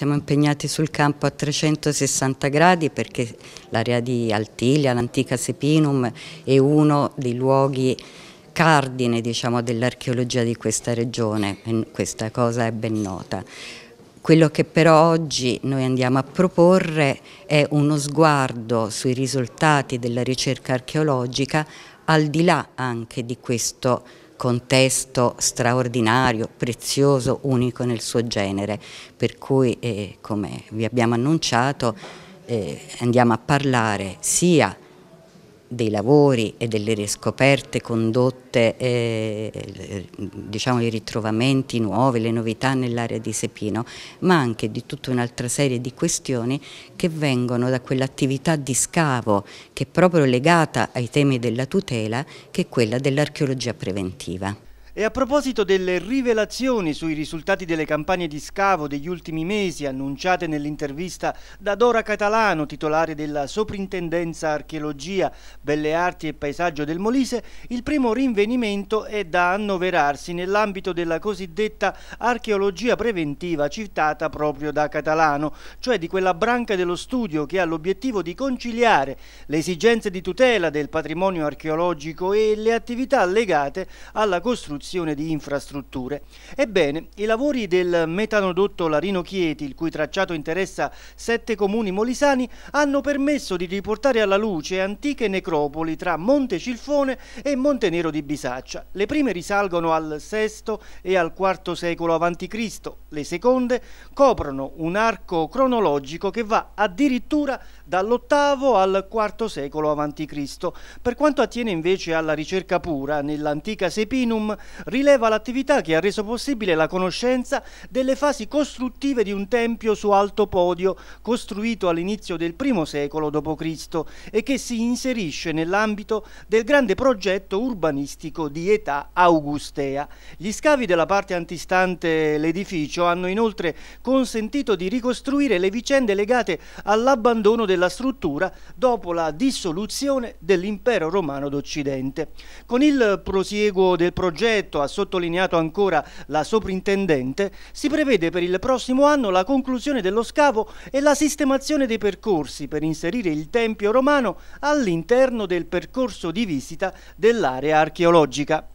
siamo impegnati sul campo a 360 gradi perché l'area di Altilia, l'antica Sepinum, è uno dei luoghi cardine diciamo, dell'archeologia di questa regione, questa cosa è ben nota. Quello che però oggi noi andiamo a proporre è uno sguardo sui risultati della ricerca archeologica al di là anche di questo contesto straordinario, prezioso, unico nel suo genere, per cui eh, come vi abbiamo annunciato eh, andiamo a parlare sia dei lavori e delle riscoperte condotte, eh, diciamo i ritrovamenti nuovi, le novità nell'area di Sepino, ma anche di tutta un'altra serie di questioni che vengono da quell'attività di scavo che è proprio legata ai temi della tutela, che è quella dell'archeologia preventiva. E a proposito delle rivelazioni sui risultati delle campagne di scavo degli ultimi mesi annunciate nell'intervista da Dora Catalano, titolare della Soprintendenza Archeologia, Belle Arti e Paesaggio del Molise, il primo rinvenimento è da annoverarsi nell'ambito della cosiddetta archeologia preventiva citata proprio da Catalano, cioè di quella branca dello studio che ha l'obiettivo di conciliare le esigenze di tutela del patrimonio archeologico e le attività legate alla costruzione costruzione di infrastrutture. Ebbene, i lavori del metanodotto Larino-Chieti, il cui tracciato interessa sette comuni molisani, hanno permesso di riportare alla luce antiche necropoli tra Monte Cilfone e Montenero di Bisaccia. Le prime risalgono al VI e al IV secolo a.C., le seconde coprono un arco cronologico che va addirittura dall'VIII al IV secolo a.C. Per quanto attiene invece alla ricerca pura, nell'antica Sepinum rileva l'attività che ha reso possibile la conoscenza delle fasi costruttive di un tempio su alto podio costruito all'inizio del I secolo d.C. e che si inserisce nell'ambito del grande progetto urbanistico di età augustea. Gli scavi della parte antistante l'edificio hanno inoltre consentito di ricostruire le vicende legate all'abbandono della struttura dopo la dissoluzione dell'impero romano d'Occidente. Con il prosieguo del progetto progetto, ha sottolineato ancora la soprintendente, si prevede per il prossimo anno la conclusione dello scavo e la sistemazione dei percorsi per inserire il Tempio romano all'interno del percorso di visita dell'area archeologica.